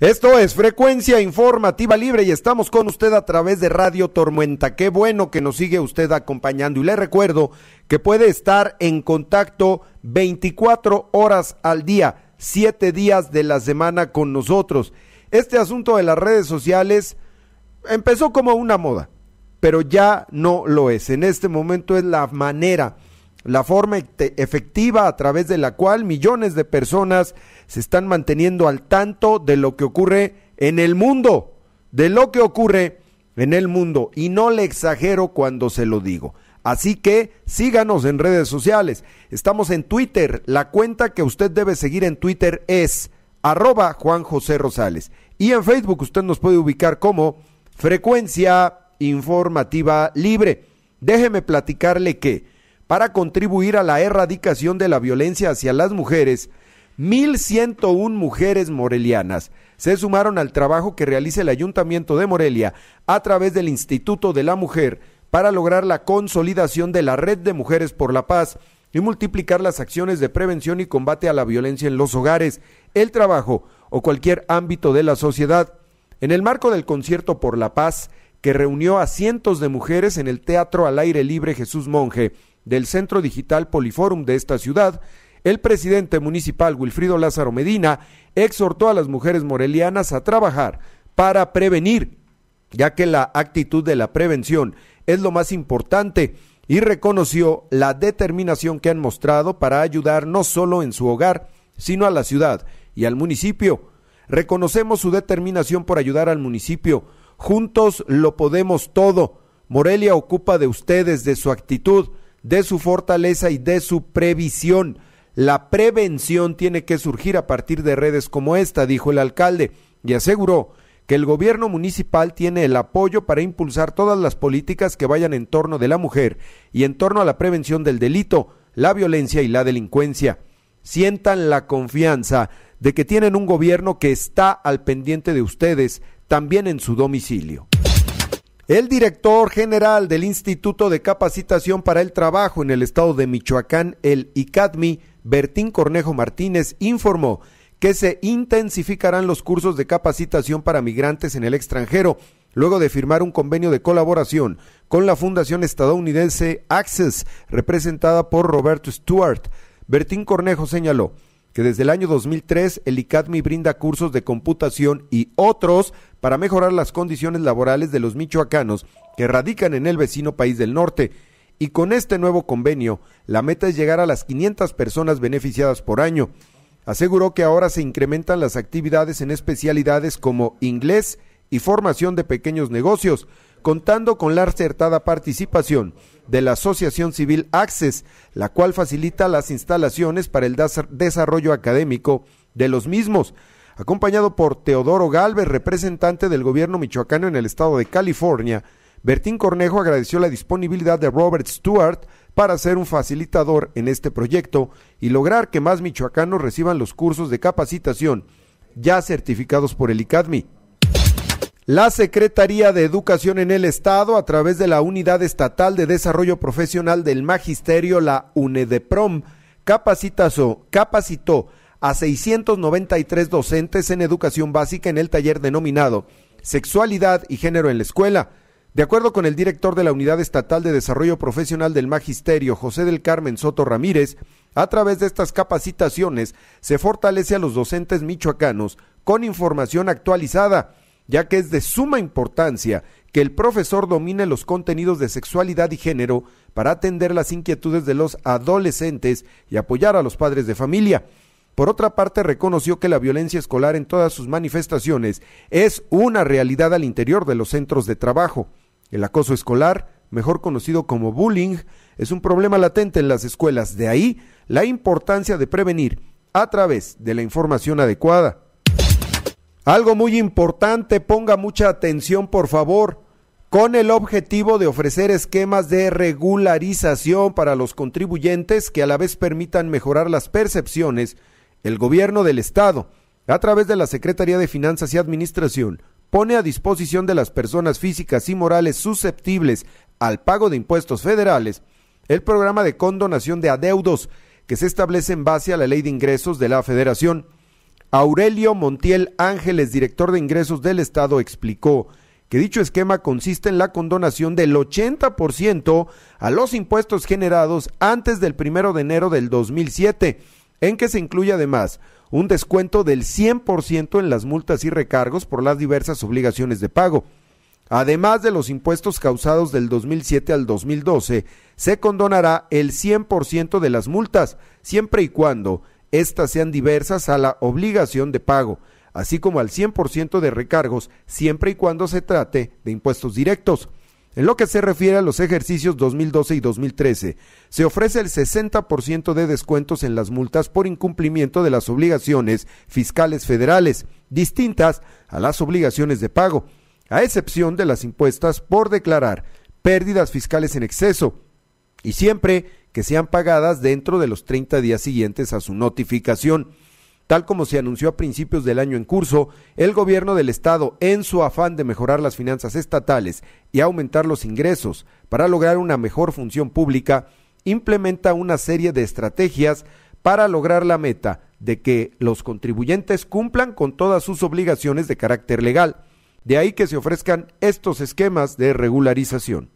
Esto es Frecuencia Informativa Libre y estamos con usted a través de Radio Tormenta. Qué bueno que nos sigue usted acompañando y le recuerdo que puede estar en contacto 24 horas al día, 7 días de la semana con nosotros. Este asunto de las redes sociales empezó como una moda, pero ya no lo es. En este momento es la manera la forma efectiva a través de la cual millones de personas se están manteniendo al tanto de lo que ocurre en el mundo, de lo que ocurre en el mundo. Y no le exagero cuando se lo digo. Así que síganos en redes sociales. Estamos en Twitter. La cuenta que usted debe seguir en Twitter es arroba Juan José Rosales. Y en Facebook usted nos puede ubicar como Frecuencia Informativa Libre. Déjeme platicarle que para contribuir a la erradicación de la violencia hacia las mujeres, 1.101 mujeres morelianas se sumaron al trabajo que realiza el Ayuntamiento de Morelia a través del Instituto de la Mujer para lograr la consolidación de la Red de Mujeres por la Paz y multiplicar las acciones de prevención y combate a la violencia en los hogares, el trabajo o cualquier ámbito de la sociedad. En el marco del concierto por la paz, que reunió a cientos de mujeres en el Teatro al Aire Libre Jesús Monje, del Centro Digital Poliforum de esta ciudad, el presidente municipal Wilfrido Lázaro Medina exhortó a las mujeres morelianas a trabajar para prevenir, ya que la actitud de la prevención es lo más importante y reconoció la determinación que han mostrado para ayudar no solo en su hogar, sino a la ciudad y al municipio. Reconocemos su determinación por ayudar al municipio. Juntos lo podemos todo. Morelia ocupa de ustedes, de su actitud, de su fortaleza y de su previsión. La prevención tiene que surgir a partir de redes como esta, dijo el alcalde, y aseguró que el gobierno municipal tiene el apoyo para impulsar todas las políticas que vayan en torno de la mujer y en torno a la prevención del delito, la violencia y la delincuencia. Sientan la confianza de que tienen un gobierno que está al pendiente de ustedes, también en su domicilio. El director general del Instituto de Capacitación para el Trabajo en el estado de Michoacán, el ICADMI, Bertín Cornejo Martínez, informó que se intensificarán los cursos de capacitación para migrantes en el extranjero, luego de firmar un convenio de colaboración con la Fundación estadounidense Access, representada por Roberto Stewart. Bertín Cornejo señaló, que desde el año 2003 el ICADMI brinda cursos de computación y otros para mejorar las condiciones laborales de los michoacanos que radican en el vecino país del norte. Y con este nuevo convenio, la meta es llegar a las 500 personas beneficiadas por año. Aseguró que ahora se incrementan las actividades en especialidades como inglés y formación de pequeños negocios, contando con la acertada participación de la Asociación Civil Access, la cual facilita las instalaciones para el desarrollo académico de los mismos. Acompañado por Teodoro Galvez, representante del gobierno michoacano en el estado de California, Bertín Cornejo agradeció la disponibilidad de Robert Stewart para ser un facilitador en este proyecto y lograr que más michoacanos reciban los cursos de capacitación ya certificados por el ICADMI. La Secretaría de Educación en el Estado, a través de la Unidad Estatal de Desarrollo Profesional del Magisterio, la UNEDEPROM, capacitó a 693 docentes en educación básica en el taller denominado Sexualidad y Género en la Escuela. De acuerdo con el director de la Unidad Estatal de Desarrollo Profesional del Magisterio, José del Carmen Soto Ramírez, a través de estas capacitaciones se fortalece a los docentes michoacanos con información actualizada ya que es de suma importancia que el profesor domine los contenidos de sexualidad y género para atender las inquietudes de los adolescentes y apoyar a los padres de familia. Por otra parte, reconoció que la violencia escolar en todas sus manifestaciones es una realidad al interior de los centros de trabajo. El acoso escolar, mejor conocido como bullying, es un problema latente en las escuelas, de ahí la importancia de prevenir a través de la información adecuada algo muy importante, ponga mucha atención por favor, con el objetivo de ofrecer esquemas de regularización para los contribuyentes que a la vez permitan mejorar las percepciones, el gobierno del Estado, a través de la Secretaría de Finanzas y Administración, pone a disposición de las personas físicas y morales susceptibles al pago de impuestos federales el programa de condonación de adeudos que se establece en base a la Ley de Ingresos de la Federación Aurelio Montiel Ángeles, director de ingresos del Estado, explicó que dicho esquema consiste en la condonación del 80% a los impuestos generados antes del 1 de enero del 2007, en que se incluye además un descuento del 100% en las multas y recargos por las diversas obligaciones de pago. Además de los impuestos causados del 2007 al 2012, se condonará el 100% de las multas, siempre y cuando estas sean diversas a la obligación de pago, así como al 100% de recargos, siempre y cuando se trate de impuestos directos. En lo que se refiere a los ejercicios 2012 y 2013, se ofrece el 60% de descuentos en las multas por incumplimiento de las obligaciones fiscales federales, distintas a las obligaciones de pago, a excepción de las impuestas por declarar, pérdidas fiscales en exceso, y siempre que sean pagadas dentro de los 30 días siguientes a su notificación. Tal como se anunció a principios del año en curso, el gobierno del Estado, en su afán de mejorar las finanzas estatales y aumentar los ingresos para lograr una mejor función pública, implementa una serie de estrategias para lograr la meta de que los contribuyentes cumplan con todas sus obligaciones de carácter legal. De ahí que se ofrezcan estos esquemas de regularización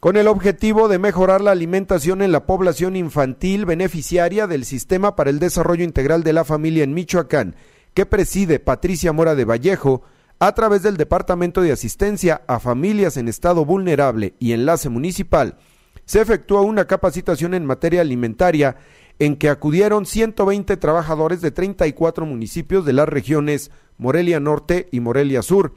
con el objetivo de mejorar la alimentación en la población infantil beneficiaria del Sistema para el Desarrollo Integral de la Familia en Michoacán, que preside Patricia Mora de Vallejo, a través del Departamento de Asistencia a Familias en Estado Vulnerable y Enlace Municipal, se efectuó una capacitación en materia alimentaria en que acudieron 120 trabajadores de 34 municipios de las regiones Morelia Norte y Morelia Sur,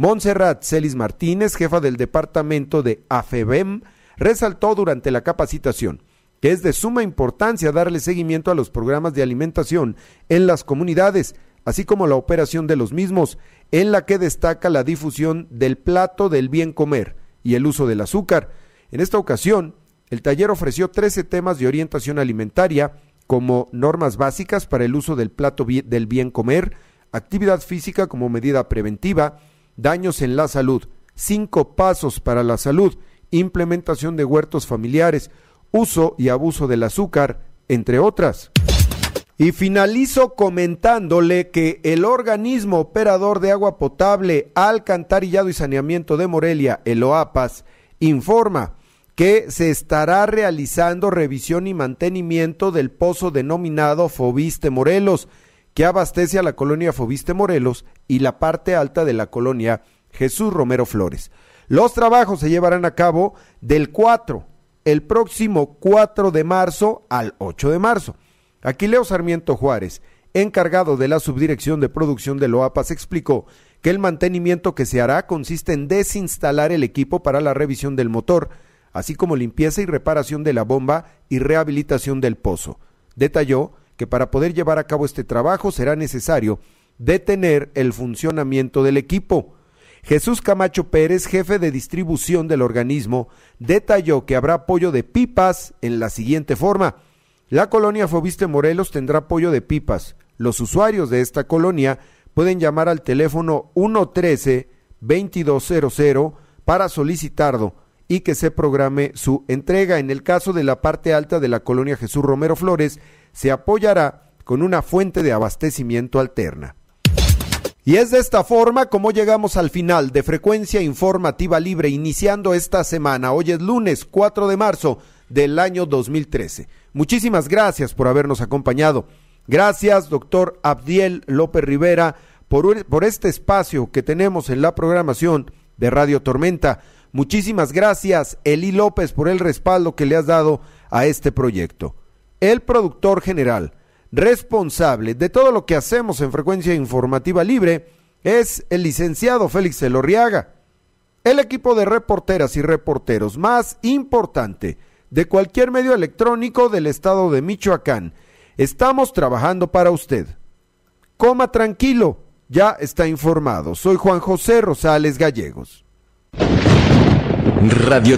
Montserrat Celis Martínez, jefa del departamento de AFEBEM, resaltó durante la capacitación que es de suma importancia darle seguimiento a los programas de alimentación en las comunidades, así como la operación de los mismos, en la que destaca la difusión del plato del bien comer y el uso del azúcar. En esta ocasión, el taller ofreció 13 temas de orientación alimentaria, como normas básicas para el uso del plato del bien comer, actividad física como medida preventiva, daños en la salud, cinco pasos para la salud, implementación de huertos familiares, uso y abuso del azúcar, entre otras. Y finalizo comentándole que el organismo operador de agua potable, alcantarillado y saneamiento de Morelia, el OAPAS, informa que se estará realizando revisión y mantenimiento del pozo denominado Fobiste Morelos, que abastece a la colonia Fobiste Morelos y la parte alta de la colonia Jesús Romero Flores. Los trabajos se llevarán a cabo del 4, el próximo 4 de marzo al 8 de marzo. Aquileo Sarmiento Juárez, encargado de la subdirección de producción de Loapas, explicó que el mantenimiento que se hará consiste en desinstalar el equipo para la revisión del motor, así como limpieza y reparación de la bomba y rehabilitación del pozo. Detalló que para poder llevar a cabo este trabajo será necesario detener el funcionamiento del equipo. Jesús Camacho Pérez, jefe de distribución del organismo, detalló que habrá apoyo de pipas en la siguiente forma. La colonia Fobiste Morelos tendrá apoyo de pipas. Los usuarios de esta colonia pueden llamar al teléfono 113 2200 para solicitarlo y que se programe su entrega. En el caso de la parte alta de la colonia Jesús Romero Flores, se apoyará con una fuente de abastecimiento alterna. Y es de esta forma como llegamos al final de Frecuencia Informativa Libre, iniciando esta semana. Hoy es lunes 4 de marzo del año 2013. Muchísimas gracias por habernos acompañado. Gracias, doctor Abdiel López Rivera, por, por este espacio que tenemos en la programación de Radio Tormenta. Muchísimas gracias, Eli López, por el respaldo que le has dado a este proyecto. El productor general, responsable de todo lo que hacemos en Frecuencia Informativa Libre, es el licenciado Félix Elorriaga. El equipo de reporteras y reporteros más importante de cualquier medio electrónico del estado de Michoacán. Estamos trabajando para usted. Coma tranquilo, ya está informado. Soy Juan José Rosales Gallegos. Radio